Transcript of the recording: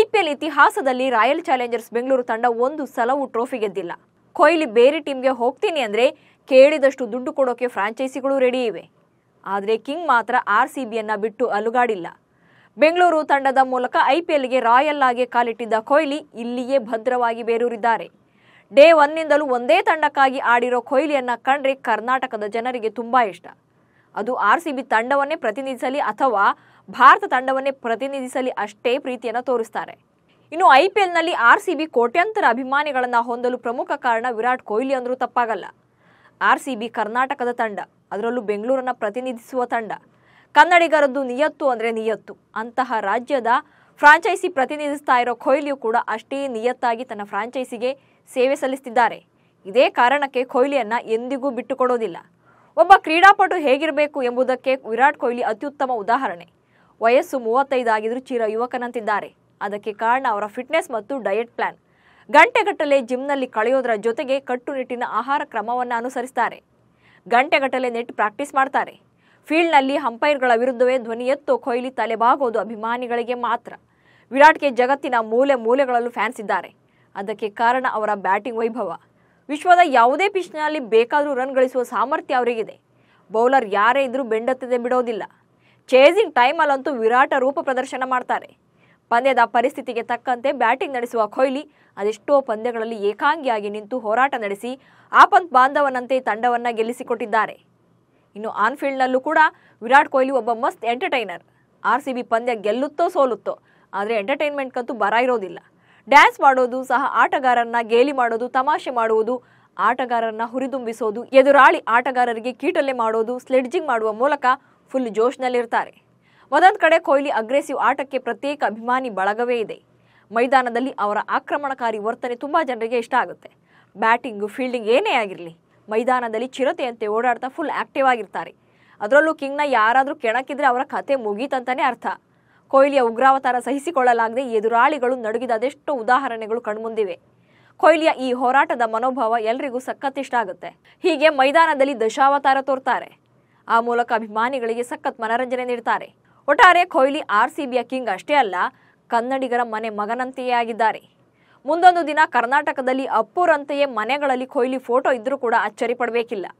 IPL ಇತಿಹಾಸದಲ್ಲಿ royal Challengers Bengaluru ತಂಡ ಒಂದು ಸಲವೂ ಟ್ರೋಫಿ ಗೆದ್ದಿಲ್ಲ ಕೊಹ್ಲಿ ಬೇರೆ ಟೀಮ್ಗೆ ಹೋಗ್ತೀನಿ ಅಂದರೆ ಕೇಳಿದಷ್ಟು ದುಡ್ಡು ಕೊಡೋಕೆ ಫ್ರಾಂಚೈಸಿಗಳು ರೆಡಿ ಇವೆ ಆದರೆ ಕಿಂಗ್ ಮಾತ್ರ ಆರ್ ಸಿಬಿಯನ್ನ ಬಿಟ್ಟು ಅಲುಗಾಡಿಲ್ಲ ಬೆಂಗಳೂರು ತಂಡದ ಮೂಲಕ ಐಪಿಎಲ್ಗೆ ರಾಯಲ್ ಆಗಿ ಕಾಲಿಟ್ಟಿದ್ದ ಕೊಹ್ಲಿ ಇಲ್ಲಿಯೇ ಭದ್ರವಾಗಿ ಬೇರೂರಿದ್ದಾರೆ ಡೇ ಒನ್ನಿಂದಲೂ ಒಂದೇ ತಂಡಕ್ಕಾಗಿ ಆಡಿರೋ ಕೊಹ್ಲಿಯನ್ನ ಕಂಡ್ರೆ ಕರ್ನಾಟಕದ ಜನರಿಗೆ ತುಂಬಾ ಇಷ್ಟ ಅದು ಆರ್ ಸಿ ಬಿ ತಂಡವನ್ನೇ ಪ್ರತಿನಿಧಿಸಲಿ ಅಥವಾ ಭಾರತ ತಂಡವನ್ನೇ ಪ್ರತಿನಿಧಿಸಲಿ ಅಷ್ಟೇ ಪ್ರೀತಿಯನ್ನು ತೋರಿಸ್ತಾರೆ ಇನ್ನು ಐ ಪಿ ಎಲ್ನಲ್ಲಿ ಆರ್ ಸಿ ಬಿ ಕೋಟ್ಯಂತರ ಅಭಿಮಾನಿಗಳನ್ನು ಹೊಂದಲು ಪ್ರಮುಖ ಕಾರಣ ವಿರಾಟ್ ಕೊಹ್ಲಿ ಅಂದರೂ ತಪ್ಪಾಗಲ್ಲ ಆರ್ ಸಿ ಬಿ ಕರ್ನಾಟಕದ ತಂಡ ಅದರಲ್ಲೂ ಬೆಂಗಳೂರನ್ನು ಪ್ರತಿನಿಧಿಸುವ ತಂಡ ಕನ್ನಡಿಗರದ್ದು ನಿಯತ್ತು ಅಂದರೆ ನಿಯತ್ತು ಅಂತಹ ರಾಜ್ಯದ ಫ್ರಾಂಚೈಸಿ ಪ್ರತಿನಿಧಿಸ್ತಾ ಇರೋ ಕೊಹ್ಲಿಯು ಕೂಡ ಅಷ್ಟೇ ನಿಯತ್ತಾಗಿ ತನ್ನ ಫ್ರಾಂಚೈಸಿಗೆ ಸೇವೆ ಸಲ್ಲಿಸುತ್ತಿದ್ದಾರೆ ಇದೇ ಕಾರಣಕ್ಕೆ ಕೊಹ್ಲಿಯನ್ನು ಎಂದಿಗೂ ಬಿಟ್ಟುಕೊಡೋದಿಲ್ಲ ಒಬ್ಬ ಕ್ರೀಡಾಪಟು ಹೇಗಿರಬೇಕು ಎಂಬುದಕ್ಕೆ ವಿರಾಟ್ ಕೊಹ್ಲಿ ಅತ್ಯುತ್ತಮ ಉದಾಹರಣೆ ವಯಸ್ಸು ಮೂವತ್ತೈದಾಗಿದ್ರೂ ಚಿರ ಯುವಕನಂತಿದ್ದಾರೆ ಅದಕ್ಕೆ ಕಾರಣ ಅವರ ಫಿಟ್ನೆಸ್ ಮತ್ತು ಡಯೆಟ್ ಪ್ಲಾನ್ ಗಂಟೆಗಟ್ಟಲೆ ಜಿಮ್ನಲ್ಲಿ ಕಳೆಯೋದರ ಜೊತೆಗೆ ಕಟ್ಟುನಿಟ್ಟಿನ ಆಹಾರ ಕ್ರಮವನ್ನು ಅನುಸರಿಸ್ತಾರೆ ಗಂಟೆಗಟ್ಟಲೆ ನೆಟ್ ಪ್ರಾಕ್ಟೀಸ್ ಮಾಡ್ತಾರೆ ಫೀಲ್ಡ್ನಲ್ಲಿ ಹಂಪೈರ್ಗಳ ವಿರುದ್ಧವೇ ಧ್ವನಿ ಎತ್ತು ಕೊಹ್ಲಿ ತಲೆಬಾಗೋದು ಅಭಿಮಾನಿಗಳಿಗೆ ಮಾತ್ರ ವಿರಾಟ್ಗೆ ಜಗತ್ತಿನ ಮೂಲೆ ಮೂಲೆಗಳಲ್ಲೂ ಫ್ಯಾನ್ಸ್ ಇದ್ದಾರೆ ಅದಕ್ಕೆ ಕಾರಣ ಅವರ ಬ್ಯಾಟಿಂಗ್ ವೈಭವ ವಿಶ್ವದ ಯಾವುದೇ ಪಿಚ್ನಲ್ಲಿ ಬೇಕಾದರೂ ರನ್ ಗಳಿಸುವ ಸಾಮರ್ಥ್ಯ ಅವರಿಗಿದೆ ಬೌಲರ್ ಯಾರೇ ಇದ್ರೂ ಬೆಂಡತ್ತದೆ ಬಿಡೋದಿಲ್ಲ ಚೇಸಿಂಗ್ ಟೈಮಲ್ಲಂತೂ ವಿರಾಟ ರೂಪ ಪ್ರದರ್ಶನ ಮಾಡ್ತಾರೆ ಪಂದ್ಯದ ಪರಿಸ್ಥಿತಿಗೆ ತಕ್ಕಂತೆ ಬ್ಯಾಟಿಂಗ್ ನಡೆಸುವ ಕೊಹ್ಲಿ ಅದೆಷ್ಟೋ ಪಂದ್ಯಗಳಲ್ಲಿ ಏಕಾಂಗಿಯಾಗಿ ನಿಂತು ಹೋರಾಟ ನಡೆಸಿ ಆ ಪಂತ್ ಬಾಂಧವನಂತೆ ತಂಡವನ್ನು ಗೆಲ್ಲಿಸಿಕೊಟ್ಟಿದ್ದಾರೆ ಇನ್ನು ಆನ್ಫೀಲ್ಡ್ನಲ್ಲೂ ಕೂಡ ವಿರಾಟ್ ಕೊಹ್ಲಿ ಒಬ್ಬ ಮಸ್ತ್ ಎಂಟರ್ಟೈನರ್ ಆರ್ ಸಿ ಬಿ ಪಂದ್ಯ ಗೆಲ್ಲುತ್ತೋ ಸೋಲುತ್ತೋ ಆದರೆ ಎಂಟರ್ಟೈನ್ಮೆಂಟ್ಗಂತೂ ಬರ ಇರೋದಿಲ್ಲ ಡ್ಯಾನ್ಸ್ ಮಾಡೋದು ಸಹ ಆಟಗಾರರನ್ನ ಗೇಲಿ ಮಾಡೋದು ತಮಾಷೆ ಮಾಡುವುದು ಆಟಗಾರರನ್ನ ಹುರಿದುಂಬಿಸೋದು ಎದುರಾಳಿ ಆಟಗಾರರಿಗೆ ಕೀಟಲೆ ಮಾಡೋದು ಸ್ಲೆಡ್ಜಿಂಗ್ ಮಾಡುವ ಮೂಲಕ ಫುಲ್ ಜೋಶ್ನಲ್ಲಿರ್ತಾರೆ ಒಂದೊಂದು ಕಡೆ ಕೊಹ್ಲಿ ಅಗ್ರೆಸಿವ್ ಆಟಕ್ಕೆ ಪ್ರತ್ಯೇಕ ಅಭಿಮಾನಿ ಬಳಗವೇ ಇದೆ ಮೈದಾನದಲ್ಲಿ ಅವರ ಆಕ್ರಮಣಕಾರಿ ವರ್ತನೆ ತುಂಬ ಜನರಿಗೆ ಇಷ್ಟ ಆಗುತ್ತೆ ಬ್ಯಾಟಿಂಗ್ ಫೀಲ್ಡಿಂಗ್ ಏನೇ ಆಗಿರಲಿ ಮೈದಾನದಲ್ಲಿ ಚಿರತೆಯಂತೆ ಓಡಾಡ್ತಾ ಫುಲ್ ಆಕ್ಟಿವ್ ಆಗಿರ್ತಾರೆ ಅದರಲ್ಲೂ ಕಿಂಗ್ನ ಯಾರಾದರೂ ಕೆಣಕಿದ್ರೆ ಅವರ ಕತೆ ಮುಗೀತಂತಾನೆ ಅರ್ಥ ಕೊಹ್ಲಿಯ ಉಗ್ರಾವತಾರ ಸಹಿಸಿಕೊಳ್ಳಲಾಗದೆ ಎದುರಾಳಿಗಳು ನಡುಗಿದ ಅದೆಷ್ಟು ಉದಾಹರಣೆಗಳು ಕಣ್ಮುಂದಿವೆ ಕೊಹ್ಲಿಯ ಈ ಹೋರಾಟದ ಮನೋಭಾವ ಎಲ್ರಿಗೂ ಇಷ್ಟ ಆಗುತ್ತೆ ಹೀಗೆ ಮೈದಾನದಲ್ಲಿ ದಶಾವತಾರ ತೋರ್ತಾರೆ ಆ ಮೂಲಕ ಅಭಿಮಾನಿಗಳಿಗೆ ಸಖತ್ ಮನರಂಜನೆ ನೀಡ್ತಾರೆ ಒಟ್ಟಾರೆ ಕೊಹ್ಲಿ ಆರ್ ಸಿ ಕಿಂಗ್ ಅಷ್ಟೇ ಅಲ್ಲ ಕನ್ನಡಿಗರ ಮನೆ ಮಗನಂತೆಯೇ ಆಗಿದ್ದಾರೆ ಮುಂದೊಂದು ದಿನ ಕರ್ನಾಟಕದಲ್ಲಿ ಅಪ್ಪುರಂತೆಯೇ ಮನೆಗಳಲ್ಲಿ ಕೊಹ್ಲಿ ಫೋಟೋ ಇದ್ರೂ ಕೂಡ ಅಚ್ಚರಿ ಪಡಬೇಕಿಲ್ಲ